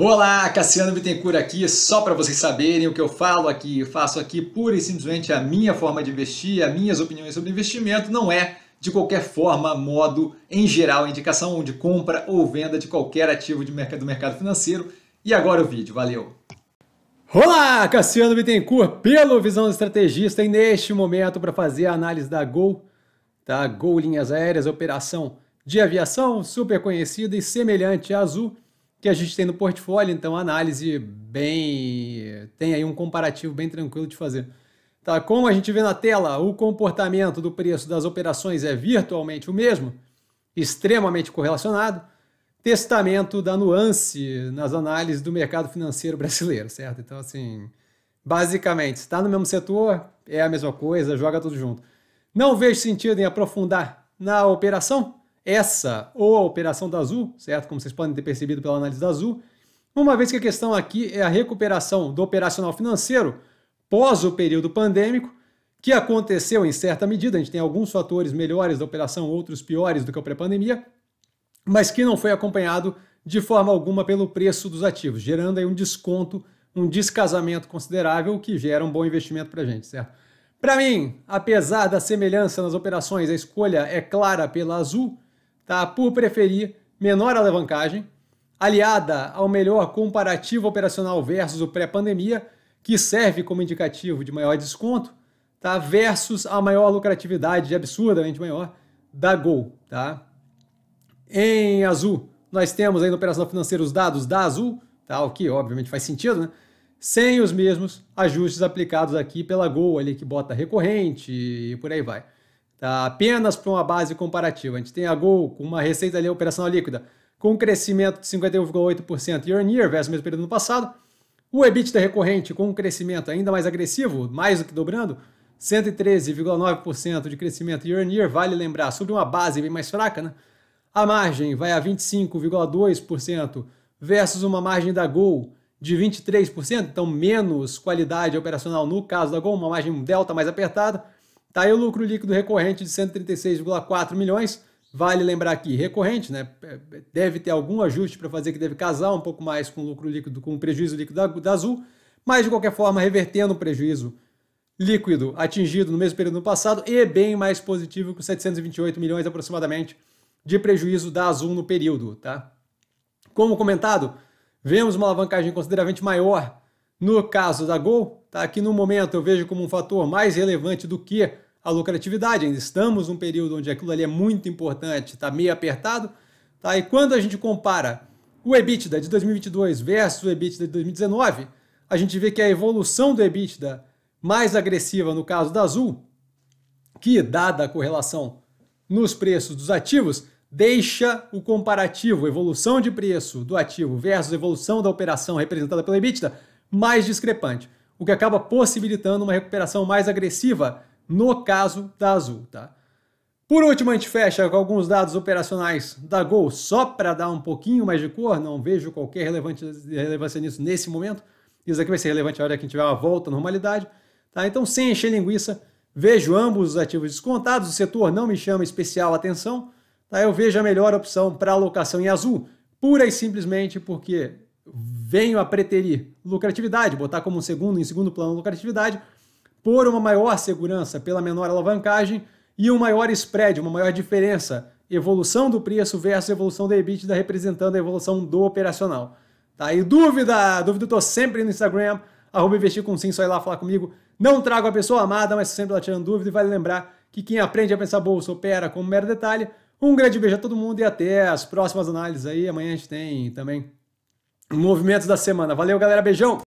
Olá, Cassiano Bittencourt aqui, só para vocês saberem o que eu falo aqui, eu faço aqui pura e simplesmente a minha forma de investir, as minhas opiniões sobre investimento, não é de qualquer forma, modo, em geral, indicação de compra ou venda de qualquer ativo de mercado, do mercado financeiro. E agora o vídeo, valeu! Olá, Cassiano Bittencourt, pelo Visão do Estrategista, e neste momento para fazer a análise da Gol, da tá? Gol Linhas Aéreas, operação de aviação super conhecida e semelhante à Azul, que a gente tem no portfólio, então análise bem. tem aí um comparativo bem tranquilo de fazer. Tá, como a gente vê na tela, o comportamento do preço das operações é virtualmente o mesmo, extremamente correlacionado. Testamento da nuance nas análises do mercado financeiro brasileiro, certo? Então, assim, basicamente, está no mesmo setor, é a mesma coisa, joga tudo junto. Não vejo sentido em aprofundar na operação, essa ou a operação da Azul, certo? Como vocês podem ter percebido pela análise da Azul, uma vez que a questão aqui é a recuperação do operacional financeiro pós o período pandêmico, que aconteceu em certa medida, a gente tem alguns fatores melhores da operação, outros piores do que a pré-pandemia, mas que não foi acompanhado de forma alguma pelo preço dos ativos, gerando aí um desconto, um descasamento considerável que gera um bom investimento para a gente, certo? Para mim, apesar da semelhança nas operações, a escolha é clara pela Azul, tá? por preferir menor alavancagem, aliada ao melhor comparativo operacional versus o pré-pandemia, que serve como indicativo de maior desconto, tá? versus a maior lucratividade, absurdamente maior, da Gol. Tá? Em azul, nós temos aí no operacional financeiro os dados da Azul, tá? o que obviamente faz sentido, né? sem os mesmos ajustes aplicados aqui pela Gol, ali que bota recorrente e por aí vai. Tá? Apenas para uma base comparativa. A gente tem a Gol com uma receita ali operacional líquida com crescimento de 51,8% year on year versus o mesmo período no passado. O EBITDA recorrente com um crescimento ainda mais agressivo, mais do que dobrando, 113,9% de crescimento year on year, vale lembrar, sobre uma base bem mais fraca, né? A margem vai a 25,2% versus uma margem da Gol de 23%, então menos qualidade operacional no caso da Gol, uma margem delta mais apertada. Tá aí o lucro líquido recorrente de 136,4 milhões. Vale lembrar aqui, recorrente, né? É, é, deve ter algum ajuste para fazer que deve casar um pouco mais com o lucro líquido, com o prejuízo líquido da, da Azul, mas de qualquer forma, revertendo o prejuízo líquido atingido no mesmo período do passado e bem mais positivo com 728 milhões aproximadamente de prejuízo da Azul no período, tá? Como comentado, vemos uma alavancagem consideravelmente maior no caso da Gol, tá aqui no momento eu vejo como um fator mais relevante do que a lucratividade. Ainda estamos num período onde aquilo ali é muito importante, está meio apertado. Tá? E quando a gente compara o EBITDA de 2022 versus o EBITDA de 2019, a gente vê que a evolução do EBITDA mais agressiva no caso da Azul, que dada a correlação nos preços dos ativos, deixa o comparativo evolução de preço do ativo versus evolução da operação representada pela EBITDA mais discrepante, o que acaba possibilitando uma recuperação mais agressiva no caso da Azul. Tá? Por último, a gente fecha com alguns dados operacionais da Gol, só para dar um pouquinho mais de cor, não vejo qualquer relevância nisso nesse momento. Isso aqui vai ser relevante na hora que a gente tiver uma volta à normalidade. Tá? Então, sem encher linguiça, vejo ambos os ativos descontados, o setor não me chama especial atenção. Tá? Eu vejo a melhor opção para alocação em azul, pura e simplesmente porque venho a preterir lucratividade, botar como segundo, em segundo plano, lucratividade, por uma maior segurança pela menor alavancagem e um maior spread, uma maior diferença, evolução do preço versus evolução da EBITDA representando a evolução do operacional. Tá? E dúvida, dúvida eu tô sempre no Instagram, arroba investir com sim, só ir lá falar comigo. Não trago a pessoa amada, mas sempre lá tirando dúvida e vale lembrar que quem aprende a pensar bolsa opera como mero detalhe. Um grande beijo a todo mundo e até as próximas análises aí. Amanhã a gente tem também movimentos da semana. Valeu, galera. Beijão!